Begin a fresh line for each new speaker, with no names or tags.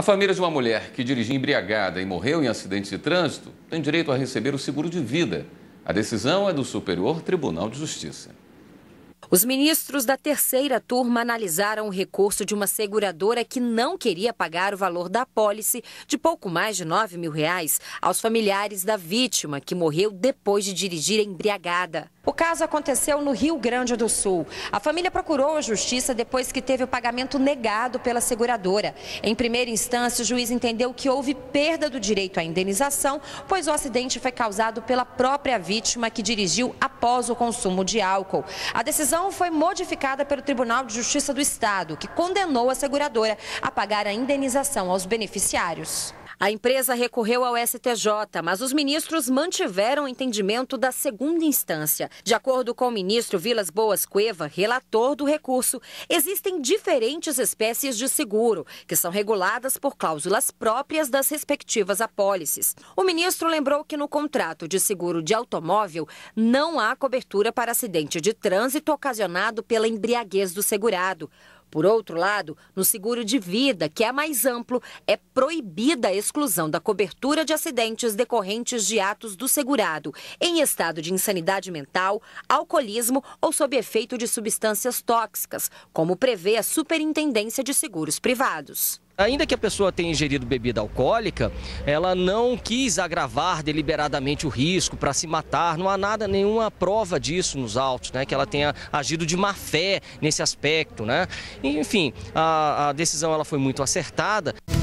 A família de uma mulher que dirigiu embriagada e morreu em acidente de trânsito tem direito a receber o seguro de vida. A decisão é do Superior Tribunal de Justiça.
Os ministros da terceira turma analisaram o recurso de uma seguradora que não queria pagar o valor da pólice de pouco mais de 9 mil reais aos familiares da vítima, que morreu depois de dirigir embriagada. O caso aconteceu no Rio Grande do Sul. A família procurou a justiça depois que teve o pagamento negado pela seguradora. Em primeira instância, o juiz entendeu que houve perda do direito à indenização, pois o acidente foi causado pela própria vítima que dirigiu a após o consumo de álcool. A decisão foi modificada pelo Tribunal de Justiça do Estado, que condenou a seguradora a pagar a indenização aos beneficiários. A empresa recorreu ao STJ, mas os ministros mantiveram o entendimento da segunda instância. De acordo com o ministro Vilas Boas Cueva, relator do recurso, existem diferentes espécies de seguro, que são reguladas por cláusulas próprias das respectivas apólices. O ministro lembrou que no contrato de seguro de automóvel não há cobertura para acidente de trânsito ocasionado pela embriaguez do segurado. Por outro lado, no seguro de vida, que é mais amplo, é proibida a exclusão da cobertura de acidentes decorrentes de atos do segurado em estado de insanidade mental, alcoolismo ou sob efeito de substâncias tóxicas, como prevê a Superintendência de Seguros Privados.
Ainda que a pessoa tenha ingerido bebida alcoólica, ela não quis agravar deliberadamente o risco para se matar. Não há nada, nenhuma prova disso nos autos, né? Que ela tenha agido de má fé nesse aspecto, né? Enfim, a, a decisão ela foi muito acertada.